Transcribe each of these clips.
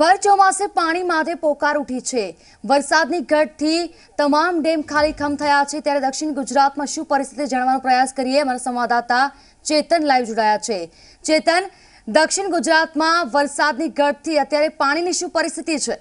ભર ચોમાસે પાણી માથે પોકાર ઉઠી છે વરસાદની ઘટથી તમામ ડેમ ખાલીખમ થયા છે ત્યારે દક્ષિણ ગુજરાતમાં શું પરિસ્થિતિ જાણવાનો પ્રયાસ કરીએ અમારા સંવાદદાતા ચેતન લાઈવ જોડાયા છે ચેતન દક્ષિણ ગુજરાતમાં વરસાદની ઘટથી અત્યારે પાણીની શું પરિસ્થિતિ છે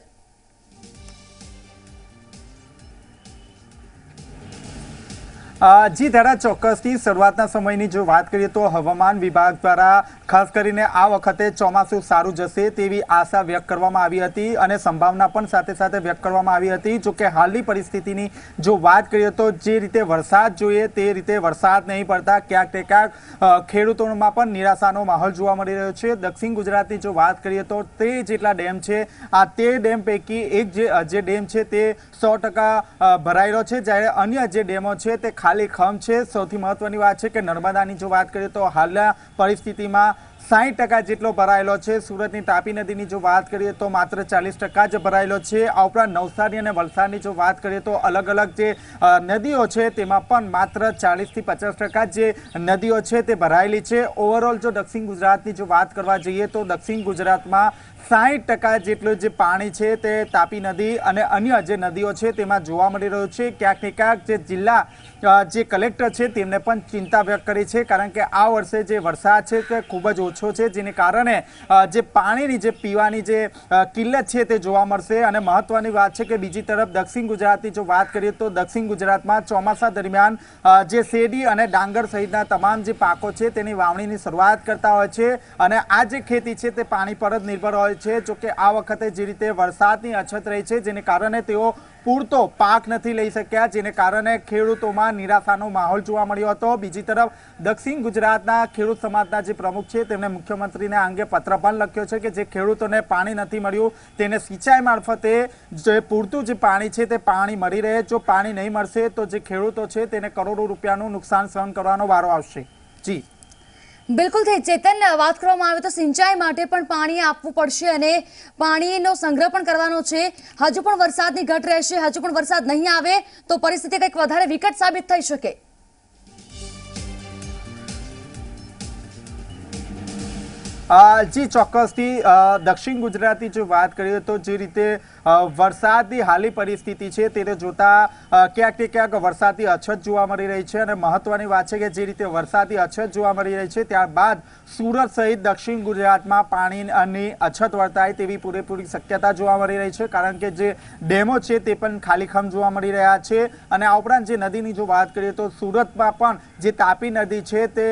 જી ધરા ચોક્કસથી શરૂઆતના સમયની જો વાત કરીએ તો હવામાન વિભાગ દ્વારા ખાસ કરીને આ વખતે ચોમાસું સારું જશે તેવી આશા વ્યક્ત કરવામાં આવી હતી અને સંભાવના પણ સાથે સાથે વ્યક્ત કરવામાં આવી હતી જો કે હાલની પરિસ્થિતિની જો વાત કરીએ તો જે રીતે વરસાદ જોઈએ તે રીતે વરસાદ નહીં પડતા ક્યાંક ને ક્યાંક ખેડૂતોમાં પણ નિરાશાનો માહોલ જોવા મળી રહ્યો છે દક્ષિણ ગુજરાતની જો વાત કરીએ તો તે જેટલા ડેમ છે આ તે ડેમ પૈકી એક જે ડેમ છે તે સો ભરાયેલો છે જ્યારે અન્ય જે ડેમો છે તે ખાલી ખાલી ખમ છે સૌથી મહત્વની વાત છે કે નર્મદાની જો વાત કરીએ તો હાલના પરિસ્થિતિમાં સાહીઠ ટકા જેટલો ભરાયેલો છે સુરતની તાપી નદીની જો વાત કરીએ તો માત્ર ચાલીસ ટકા જ ભરાયેલો છે આ ઉપરાંત નવસારી અને વલસાડની જો વાત કરીએ તો અલગ અલગ જે નદીઓ છે તેમાં પણ માત્ર ચાલીસથી પચાસ ટકા જે નદીઓ છે તે ભરાયેલી છે ઓવરઓલ જો દક્ષિણ ગુજરાતની જો વાત કરવા જઈએ તો દક્ષિણ ગુજરાતમાં સાહીઠ ટકા જેટલું જે પાણી છે તે તાપી નદી અને અન્ય જે નદીઓ છે તેમાં જોવા મળી રહ્યું છે ક્યાંક ને ક્યાંક જે જિલ્લા જે કલેક્ટર છે તેમને પણ ચિંતા વ્યક્ત કરી છે કારણ કે આ વર્ષે જે વરસાદ છે તે ખૂબ જ ઓછો ઓછો છે જેને કારણે જે પાણીની જે પીવાની જે કિલ્લત છે તે જોવા મળશે અને મહત્વની વાત છે કે બીજી તરફ દક્ષિણ ગુજરાતની જો વાત કરીએ તો દક્ષિણ ગુજરાતમાં ચોમાસા દરમિયાન જે શેરડી અને ડાંગર સહિતના તમામ જે પાકો છે તેની વાવણીની શરૂઆત કરતા હોય છે અને આ જે ખેતી છે તે પાણી પર જ નિર્ભર હોય છે જોકે આ વખતે જે રીતે વરસાદની અછત રહી છે જેને કારણે તેઓ પૂરતો પાક નથી લઈ શક્યા જેને કારણે ખેડૂતોમાં નિરાશાનો માહોલ જોવા મળ્યો હતો બીજી તરફ દક્ષિણ ગુજરાતના ખેડૂત સમાજના જે પ્રમુખ છે તેમણે મુખ્યમંત્રીને આ અંગે પત્ર પણ લખ્યો છે કે જે ખેડૂતોને પાણી નથી મળ્યું તેને સિંચાઈ મારફતે જે પૂરતું જે પાણી છે તે પાણી મળી રહે જો પાણી નહીં મળશે તો જે ખેડૂતો છે તેને કરોડો રૂપિયાનું નુકસાન સહન કરવાનો વારો આવશે જી બિલકુલ થઈ ચેતન વાત કરવામાં આવે તો સિંચાઈ માટે પણ પાણી આપવું પડશે અને પાણીનો સંગ્રહ પણ કરવાનો છે હજુ પણ વરસાદની ઘટ રહેશે હજુ પણ વરસાદ નહીં આવે તો પરિસ્થિતિ કંઈક વધારે વિકટ સાબિત થઈ શકે જી ચોક્કસથી દક્ષિણ ગુજરાતની જો વાત કરીએ તો જે રીતે વરસાદની હાલી પરિસ્થિતિ છે તેને જોતા ક્યાંક ક્યાંક વરસાદની અછત જોવા મળી રહી છે અને મહત્વની વાત છે કે જે રીતે વરસાદની અછત જોવા મળી રહી છે ત્યારબાદ સુરત સહિત દક્ષિણ ગુજરાતમાં પાણીની અછત વર્તાય તેવી પૂરેપૂરી શક્યતા જોવા મળી રહી છે કારણ કે જે ડેમો છે તે પણ ખાલીખમ જોવા મળી રહ્યા છે અને આ ઉપરાંત જે નદીની જો વાત કરીએ તો સુરતમાં પણ જે તાપી નદી છે તે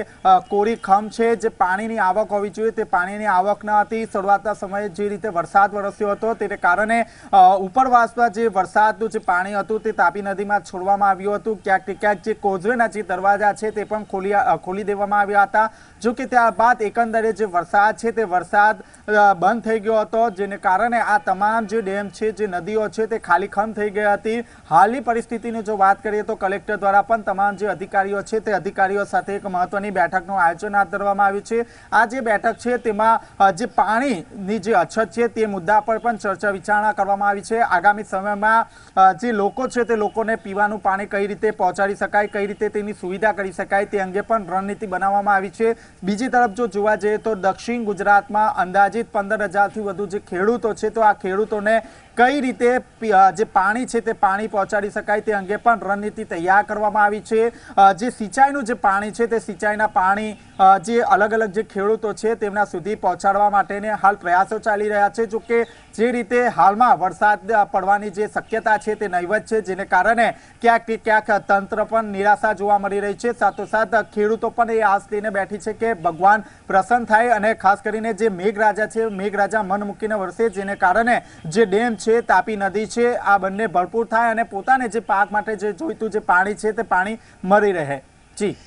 કોરી ખમ છે જે પાણીની આવક હોવી જોઈએ તે પાણીની આવક ન હતી શરૂઆતના સમયે જે રીતે વરસાદ વરસ્યો હતો તેને કારણે ઉપરવાસમાં જે વરસાદનું જે પાણી હતું તે તાપી નદીમાં છોડવામાં આવ્યું હતું ક્યાંક ક્યાંક જે કોઝવેના જે દરવાજા છે તે પણ ખોલી ખોલી દેવામાં આવ્યા હતા જો કે ત્યારબાદ એકંદરે જે વરસાદ છે તે વરસાદ બંધ થઈ ગયો હતો જેને કારણે આ તમામ જે ડેમ છે જે નદીઓ છે તે ખાલીખમ થઈ ગઈ હતી હાલની પરિસ્થિતિની જો વાત કરીએ તો કલેક્ટર દ્વારા પણ તમામ જે અધિકારીઓ છે તે અધિકારીઓ સાથે એક મહત્વની બેઠકનું આયોજન હાથ ધરવામાં આવ્યું છે આ જે બેઠક છે તેમાં જે પાણીની જે અછત છે તે મુદ્દા પર પણ ચર્ચા વિચારણા કરવામાં આવી છે આગામી સમયમાં જે લોકો છે તે લોકોને પીવાનું પાણી કઈ રીતે પહોંચાડી શકાય કઈ રીતે તેની સુવિધા કરી શકાય તે અંગે પણ રણનીતિ બનાવવામાં આવી છે બીજી તરફ જો જોવા જઈએ તો દક્ષિણ ગુજરાતમાં અંદાજિત પંદર હજારથી વધુ જે ખેડૂતો છે તો આ ખેડૂતોને કઈ રીતે જે પાણી છે તે પાણી પહોંચાડી શકાય તે અંગે પણ રણનીતિ તૈયાર કરવામાં આવી છે જે સિંચાઈનું જે પાણી છે તે સિંચાઈના પાણી જે અલગ અલગ જે ખેડૂતો છે તેમના સુધી પહોંચાડવા માટેને હાલ પ્રયાસો ચાલી રહ્યા છે જો કે જે રીતે હાલમાં વરસાદ પડવાની જે શક્યતા છે તે નહીવત છે જેને કારણે ક્યાંક ક્યાંક તંત્ર પણ નિરાશા જોવા મળી રહી છે સાથોસાથ ખેડૂતો પણ એ આશ લઈને બેઠી છે કે ભગવાન પ્રસન્ન થાય અને ખાસ કરીને જે મેઘરાજા છે મેઘરાજા મન મૂકીને વરસે જેને કારણે જે ડેમ છે છે તાપી નદી છે આ બંને ભરપૂર થાય અને પોતાને જે પાક માટે જે જોઈતું જે પાણી છે તે પાણી મળી રહે જી